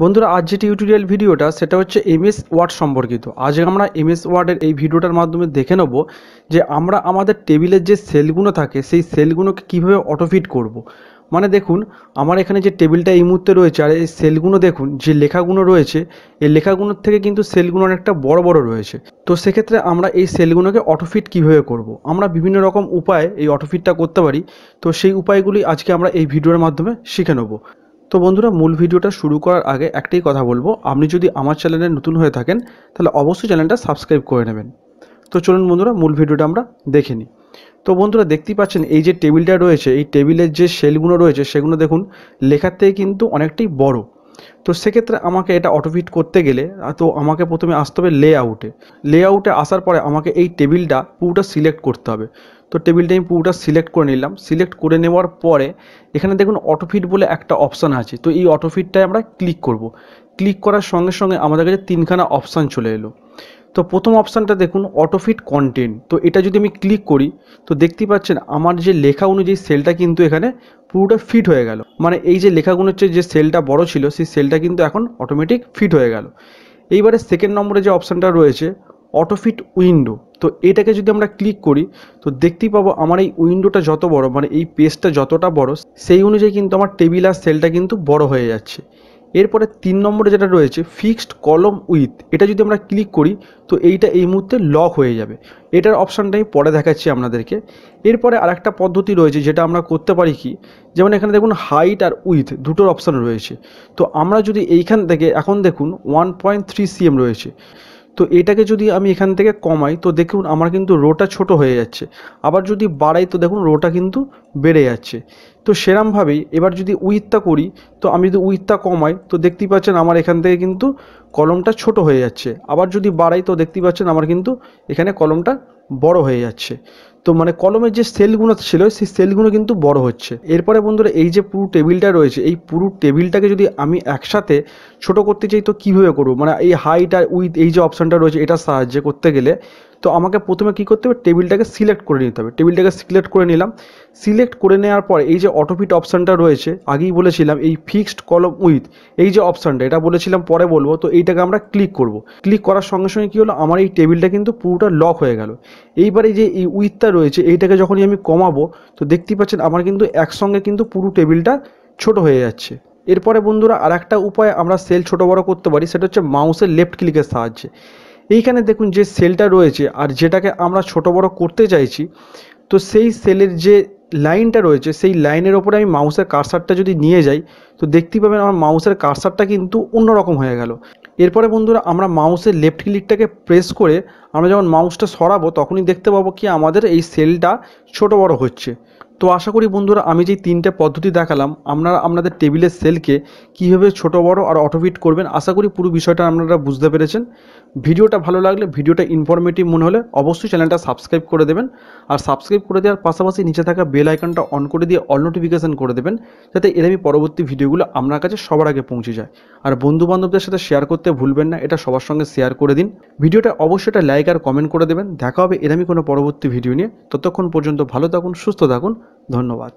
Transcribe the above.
বন্ধুরা আজ যে টিউটোরিয়াল ভিডিওটা সেটা হচ্ছে এমএস ওয়ার্ড সম্পর্কিত আজ আমরা এমএস ওয়ার্ডের এই ভিডিওটার মাধ্যমে দেখে নেব যে আমরা আমাদের টেবিলের যে সেলগুলো থাকে সেই সেলগুলোকে কীভাবে অটোফিট করব। মানে দেখুন আমার এখানে যে টেবিলটা এই মুহূর্তে রয়েছে আর এই সেলগুলো দেখুন যে লেখাগুলো রয়েছে এই লেখাগুলোর থেকে কিন্তু সেলগুলো অনেকটা বড় বড় রয়েছে তো সেক্ষেত্রে আমরা এই সেলগুলোকে অটোফিট কিভাবে করব। আমরা বিভিন্ন রকম উপায়ে এই অটোফিটটা করতে পারি তো সেই উপায়গুলি আজকে আমরা এই ভিডিওর মাধ্যমে শিখে নেবো তো বন্ধুরা মূল ভিডিওটা শুরু করার আগে একটাই কথা বলবো আপনি যদি আমার চ্যানেলে নতুন হয়ে থাকেন তাহলে অবশ্যই চ্যানেলটা সাবস্ক্রাইব করে নেবেন তো চলুন বন্ধুরা মূল ভিডিওটা আমরা দেখে নিই তো বন্ধুরা দেখতেই পাচ্ছেন এই যে টেবিলটা রয়েছে এই টেবিলের যে সেলগুলো রয়েছে সেগুলো দেখুন লেখার থেকে কিন্তু অনেকটাই বড় তো সেক্ষেত্রে আমাকে এটা অটোফিট করতে গেলে তো আমাকে প্রথমে আসতে হবে লে আউটে লে আউটে আসার পরে আমাকে এই টেবিলটা পুরোটা সিলেক্ট করতে হবে তো টেবিলটা আমি পুরোটা সিলেক্ট করে নিলাম সিলেক্ট করে নেওয়ার পরে এখানে দেখুন অটোফিট বলে একটা অপশান আছে তো এই অটোফিটটায় আমরা ক্লিক করব ক্লিক করার সঙ্গে সঙ্গে আমাদের কাছে তিনখানা অপশান চলে এলো তো প্রথম অপশানটা দেখুন অটোফিট কন্টেন্ট তো এটা যদি আমি ক্লিক করি তো দেখতে পাচ্ছেন আমার যে লেখা অনুযায়ী সেলটা কিন্তু এখানে পুরোটা ফিট হয়ে গেল মানে এই যে লেখাগুলো হচ্ছে যে সেলটা বড় ছিল সেই সেলটা কিন্তু এখন অটোমেটিক ফিট হয়ে গেল এইবারে সেকেন্ড নম্বরে যে অপশানটা রয়েছে অটোফিট উইন্ডো তো এটাকে যদি আমরা ক্লিক করি তো দেখতেই পাবো আমার এই উইন্ডোটা যত বড় মানে এই পেজটা যতটা বড় সেই অনুযায়ী কিন্তু আমার টেবিল আর সেলটা কিন্তু বড় হয়ে যাচ্ছে এরপরে তিন নম্বরে যেটা রয়েছে ফিক্সড কলম উইথ এটা যদি আমরা ক্লিক করি তো এইটা এই মুহূর্তে লক হয়ে যাবে এটার অপশানটাই পরে দেখাচ্ছি আপনাদেরকে এরপরে আর একটা পদ্ধতি রয়েছে যেটা আমরা করতে পারি কি যেমন এখানে দেখুন হাইট আর উইথ দুটোর অপশান রয়েছে তো আমরা যদি এইখান থেকে এখন দেখুন ওয়ান পয়েন্ট থ্রি সিএম রয়েছে তো এটাকে যদি আমি এখান থেকে কমাই তো দেখুন আমার কিন্তু রোটা ছোট হয়ে যাচ্ছে আবার যদি বাড়াই তো দেখুন রোটা কিন্তু বেড়ে যাচ্ছে তো সেরমভাবেই এবার যদি উইথটা করি তো আমি যদি উইথটা কমাই তো দেখতেই পাচ্ছেন আমার এখান থেকে কিন্তু কলমটা ছোট হয়ে যাচ্ছে আবার যদি বাড়াই তো দেখতেই পাচ্ছেন আমার কিন্তু এখানে কলমটা বড় হয়ে যাচ্ছে তো মানে কলমের যে সেলগুলো ছিল সেই সেলগুলো কিন্তু বড় হচ্ছে এরপরে বন্ধুরা এই যে পুরো টেবিলটা রয়েছে এই পুরো টেবিলটাকে যদি আমি একসাথে ছোট করতে চাই তো কীভাবে করবো মানে এই হাইট আর উইথ এই যে অপশানটা রয়েছে এটা সাহায্যে করতে গেলে তো আমাকে প্রথমে কি করতে হবে টেবিলটাকে সিলেক্ট করে নিতে হবে টেবিলটাকে সিলেক্ট করে নিলাম সিলেক্ট করে নেওয়ার পর এই যে অটোফিট অপশানটা রয়েছে আগেই বলেছিলাম এই ফিক্সড কলম উইথ এই যে অপশানটা এটা বলেছিলাম পরে বলবো তো এইটাকে আমরা ক্লিক করব ক্লিক করার সঙ্গে সঙ্গে কী হলো আমার এই টেবিলটা কিন্তু পুরোটা লক হয়ে গেল এইবারে যে এই উইথটা রয়েছে এইটাকে যখনই আমি কমাবো তো দেখতেই পাচ্ছেন আমার কিন্তু একসঙ্গে কিন্তু পুরো টেবিলটা ছোট হয়ে যাচ্ছে এরপরে বন্ধুরা আর একটা উপায় আমরা সেল ছোটো বড়ো করতে পারি সেটা হচ্ছে মাউসের লেফট ক্লিকের সাহায্যে এইখানে দেখুন যে সেলটা রয়েছে আর যেটাকে আমরা ছোট বড় করতে চাইছি তো সেই সেলের যে লাইনটা রয়েছে সেই লাইনের ওপরে আমি মাউসের কারসারটা যদি নিয়ে যাই তো দেখতেই পাবেন আমার মাউসের কারসারটা কিন্তু অন্যরকম হয়ে গেল এরপরে বন্ধুরা আমরা মাউসের লেফট ক্লিকটাকে প্রেস করে আমরা যখন মাউসটা সরাবো তখনই দেখতে পাবো কি আমাদের এই সেলটা ছোট বড় হচ্ছে তো আশা করি বন্ধুরা আমি যে তিনটে পদ্ধতি দেখালাম আপনারা আপনাদের টেবিলের সেলকে কীভাবে ছোট বড় আর অটোফিট করবেন আশা করি পুরো বিষয়টা আপনারা বুঝতে পেরেছেন ভিডিওটা ভালো লাগলে ভিডিওটা ইনফরমেটিভ মনে হলে অবশ্যই চ্যানেলটা সাবস্ক্রাইব করে দেবেন আর সাবস্ক্রাইব করে দেওয়ার পাশাপাশি নিচে থাকা বেল আইকনটা অন করে দিয়ে অল নোটিফিকেশান করে দেবেন যাতে এরমই পরবর্তী ভিডিওগুলো আপনার কাছে সবার আগে পৌঁছে যায় আর বন্ধুবান্ধবদের সাথে শেয়ার করতে ভুলবেন না এটা সবার সঙ্গে শেয়ার করে দিন ভিডিওটা অবশ্যই এটা লাইক আর কমেন্ট করে দেবেন দেখা হবে এরমই কোনো পরবর্তী ভিডিও নিয়ে ততক্ষণ পর্যন্ত ভালো থাকুন সুস্থ থাকুন ধন্যবাদ